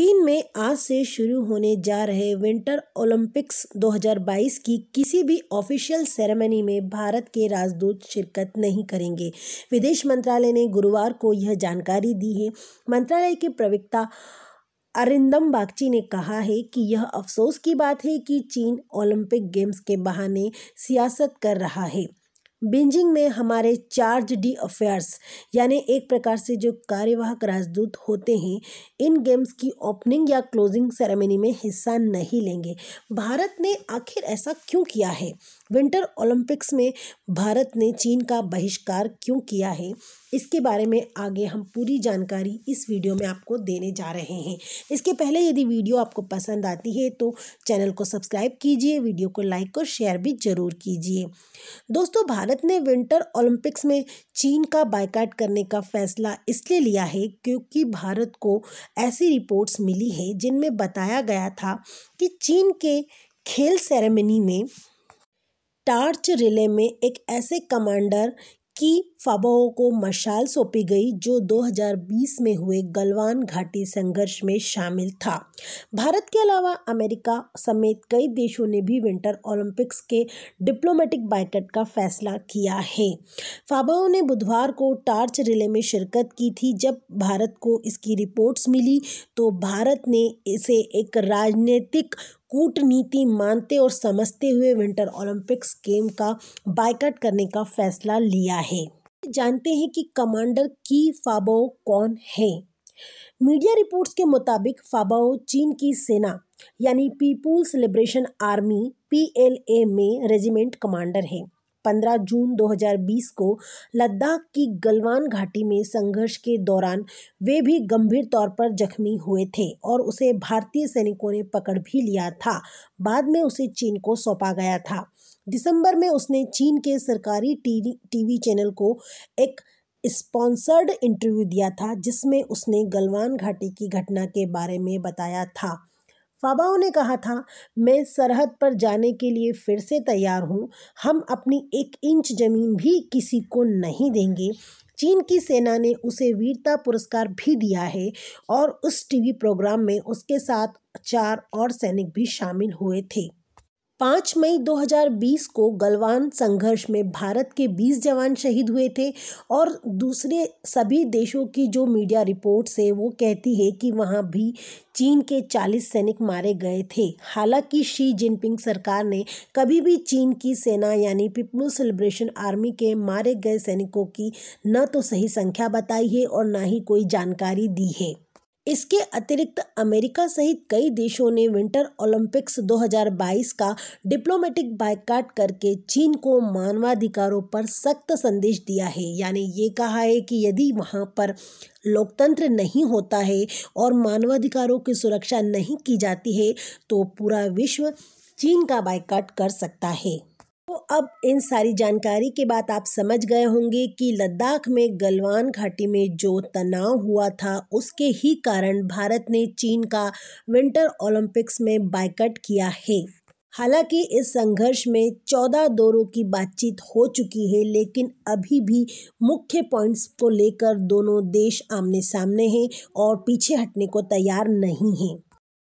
चीन में आज से शुरू होने जा रहे विंटर ओलंपिक्स 2022 की किसी भी ऑफिशियल सेरेमनी में भारत के राजदूत शिरकत नहीं करेंगे विदेश मंत्रालय ने गुरुवार को यह जानकारी दी है मंत्रालय के प्रवक्ता अरिंदम बागची ने कहा है कि यह अफसोस की बात है कि चीन ओलंपिक गेम्स के बहाने सियासत कर रहा है बीजिंग में हमारे चार्ज डी अफेयर्स यानी एक प्रकार से जो कार्यवाहक राजदूत होते हैं इन गेम्स की ओपनिंग या क्लोजिंग सेरेमनी में हिस्सा नहीं लेंगे भारत ने आखिर ऐसा क्यों किया है विंटर ओलंपिक्स में भारत ने चीन का बहिष्कार क्यों किया है इसके बारे में आगे हम पूरी जानकारी इस वीडियो में आपको देने जा रहे हैं इसके पहले यदि वीडियो आपको पसंद आती है तो चैनल को सब्सक्राइब कीजिए वीडियो को लाइक और शेयर भी ज़रूर कीजिए दोस्तों भारत ने विंटर ओलंपिक्स में चीन का बायकाट करने का फैसला इसलिए लिया है क्योंकि भारत को ऐसी रिपोर्ट्स मिली है जिनमें बताया गया था कि चीन के खेल सेरेमनी में टार्च रिले में एक ऐसे कमांडर की फाबाओ को मशाल सौंपी गई जो 2020 में हुए गलवान घाटी संघर्ष में शामिल था भारत के अलावा अमेरिका समेत कई देशों ने भी विंटर ओलंपिक्स के डिप्लोमेटिक बाइकट का फैसला किया है फाबाओ ने बुधवार को टार्च रिले में शिरकत की थी जब भारत को इसकी रिपोर्ट्स मिली तो भारत ने इसे एक राजनीतिक कूटनीति मानते और समझते हुए विंटर ओलंपिक्स गेम का बाइकट करने का फैसला लिया है जानते हैं कि कमांडर की फाबाओ कौन है मीडिया रिपोर्ट्स के मुताबिक फाबाओ चीन की सेना यानी पीपुल्स लिबरेशन आर्मी पीएलए में रेजिमेंट कमांडर हैं 15 जून 2020 को लद्दाख की गलवान घाटी में संघर्ष के दौरान वे भी गंभीर तौर पर जख्मी हुए थे और उसे भारतीय सैनिकों ने पकड़ भी लिया था बाद में उसे चीन को सौंपा गया था दिसंबर में उसने चीन के सरकारी टीवी चैनल को एक स्पॉन्सर्ड इंटरव्यू दिया था जिसमें उसने गलवान घाटी की घटना के बारे में बताया था फाबाओ ने कहा था मैं सरहद पर जाने के लिए फिर से तैयार हूँ हम अपनी एक इंच ज़मीन भी किसी को नहीं देंगे चीन की सेना ने उसे वीरता पुरस्कार भी दिया है और उस टीवी प्रोग्राम में उसके साथ चार और सैनिक भी शामिल हुए थे पाँच मई 2020 को गलवान संघर्ष में भारत के 20 जवान शहीद हुए थे और दूसरे सभी देशों की जो मीडिया रिपोर्ट्स है वो कहती है कि वहाँ भी चीन के 40 सैनिक मारे गए थे हालांकि शी जिनपिंग सरकार ने कभी भी चीन की सेना यानी पीपुल्स सेलिब्रेशन आर्मी के मारे गए सैनिकों की न तो सही संख्या बताई है और ना ही कोई जानकारी दी है इसके अतिरिक्त अमेरिका सहित कई देशों ने विंटर ओलंपिक्स 2022 का डिप्लोमेटिक बाइकाट करके चीन को मानवाधिकारों पर सख्त संदेश दिया है यानी ये कहा है कि यदि वहाँ पर लोकतंत्र नहीं होता है और मानवाधिकारों की सुरक्षा नहीं की जाती है तो पूरा विश्व चीन का बाइकाट कर सकता है तो अब इन सारी जानकारी के बाद आप समझ गए होंगे कि लद्दाख में गलवान घाटी में जो तनाव हुआ था उसके ही कारण भारत ने चीन का विंटर ओलंपिक्स में बाइकट किया है हालांकि इस संघर्ष में चौदह दौरों की बातचीत हो चुकी है लेकिन अभी भी मुख्य पॉइंट्स को लेकर दोनों देश आमने सामने हैं और पीछे हटने को तैयार नहीं हैं